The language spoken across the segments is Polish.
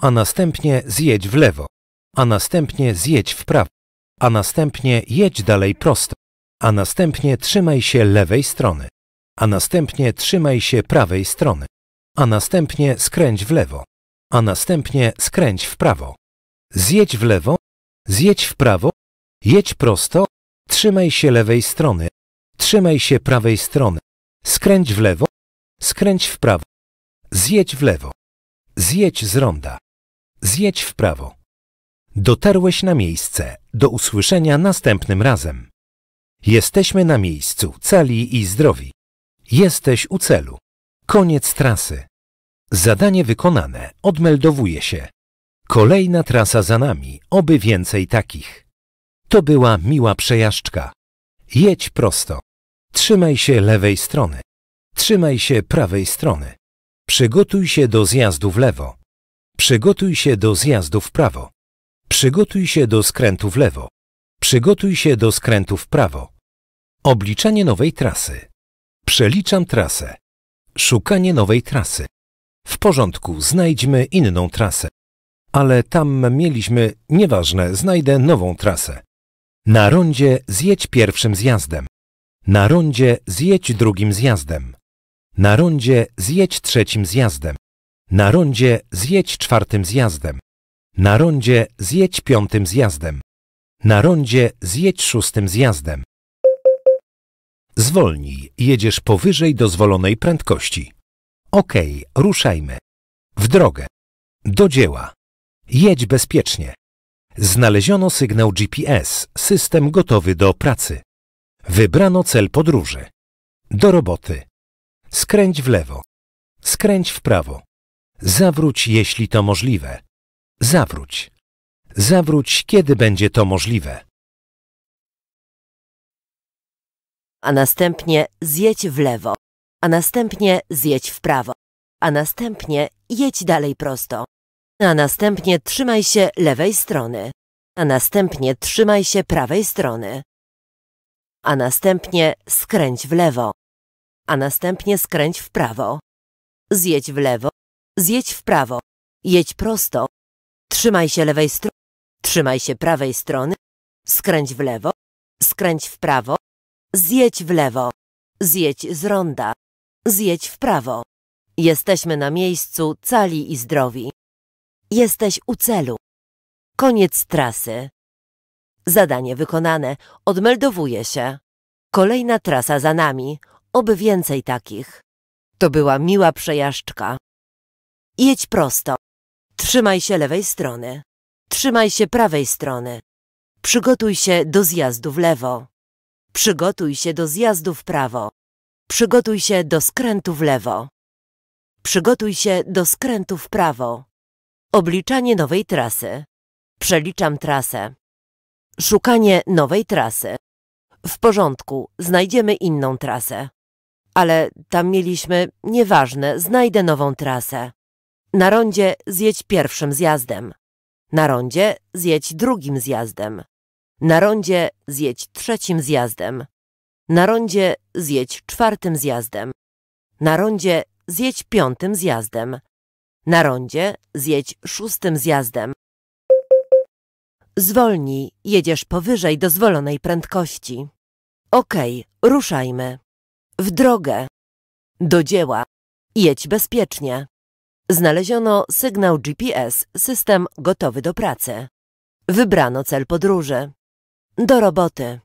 a następnie zjedź w lewo, a następnie zjedź w prawo, a następnie jedź dalej prosto, a następnie trzymaj się lewej strony, a następnie trzymaj się prawej strony, a następnie skręć w lewo, a następnie skręć w prawo. Zjedź w lewo, zjedź w prawo, jedź prosto, trzymaj się lewej strony, trzymaj się prawej strony, skręć w lewo, skręć w prawo, zjedź w lewo, zjedź z ronda zjedź w prawo. Dotarłeś na miejsce. Do usłyszenia następnym razem. Jesteśmy na miejscu, cali i zdrowi. Jesteś u celu. Koniec trasy. Zadanie wykonane. Odmeldowuje się. Kolejna trasa za nami. Oby więcej takich. To była miła przejażdżka. Jedź prosto. Trzymaj się lewej strony. Trzymaj się prawej strony. Przygotuj się do zjazdu w lewo. Przygotuj się do zjazdu w prawo. Przygotuj się do skrętu w lewo. Przygotuj się do skrętu w prawo. Obliczanie nowej trasy. Przeliczam trasę. Szukanie nowej trasy. W porządku, znajdźmy inną trasę. Ale tam mieliśmy, nieważne, znajdę nową trasę. Na rondzie zjedź pierwszym zjazdem. Na rondzie zjedź drugim zjazdem. Na rondzie zjedź trzecim zjazdem. Na rondzie zjedź czwartym zjazdem. Na rondzie zjedź piątym zjazdem. Na rondzie zjedź szóstym zjazdem. Zwolnij, jedziesz powyżej dozwolonej prędkości. Ok, ruszajmy. W drogę. Do dzieła. Jedź bezpiecznie. Znaleziono sygnał GPS, system gotowy do pracy. Wybrano cel podróży. Do roboty. Skręć w lewo. Skręć w prawo. Zawróć, jeśli to możliwe. Zawróć. Zawróć, kiedy będzie to możliwe. A następnie zjedź w lewo. A następnie zjedź w prawo. A następnie jedź dalej prosto. A następnie trzymaj się lewej strony. A następnie trzymaj się prawej strony. A następnie skręć w lewo. A następnie skręć w prawo. Zjedź w lewo Zjedź w prawo. Jedź prosto. Trzymaj się lewej strony. Trzymaj się prawej strony. Skręć w lewo. Skręć w prawo. Zjedź w lewo. Zjedź z ronda. Zjedź w prawo. Jesteśmy na miejscu cali i zdrowi. Jesteś u celu. Koniec trasy. Zadanie wykonane. Odmeldowuję się. Kolejna trasa za nami. Oby więcej takich. To była miła przejażdżka. Jedź prosto. Trzymaj się lewej strony. Trzymaj się prawej strony. Przygotuj się do zjazdu w lewo. Przygotuj się do zjazdu w prawo. Przygotuj się do skrętu w lewo. Przygotuj się do skrętu w prawo. Obliczanie nowej trasy. Przeliczam trasę. Szukanie nowej trasy. W porządku, znajdziemy inną trasę. Ale tam mieliśmy, nieważne, znajdę nową trasę. Na rondzie zjedź pierwszym zjazdem. Na rondzie zjedź drugim zjazdem. Na rondzie zjedź trzecim zjazdem. Na rondzie zjedź czwartym zjazdem. Na rondzie zjedź piątym zjazdem. Na rondzie zjedź szóstym zjazdem. Zwolnij, jedziesz powyżej dozwolonej prędkości. Okej, okay, ruszajmy. W drogę. Do dzieła. Jedź bezpiecznie. Znaleziono sygnał GPS, system gotowy do pracy. Wybrano cel podróży. Do roboty.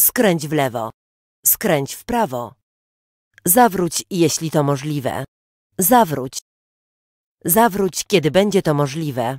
Skręć w lewo. Skręć w prawo. Zawróć, jeśli to możliwe. Zawróć. Zawróć, kiedy będzie to możliwe.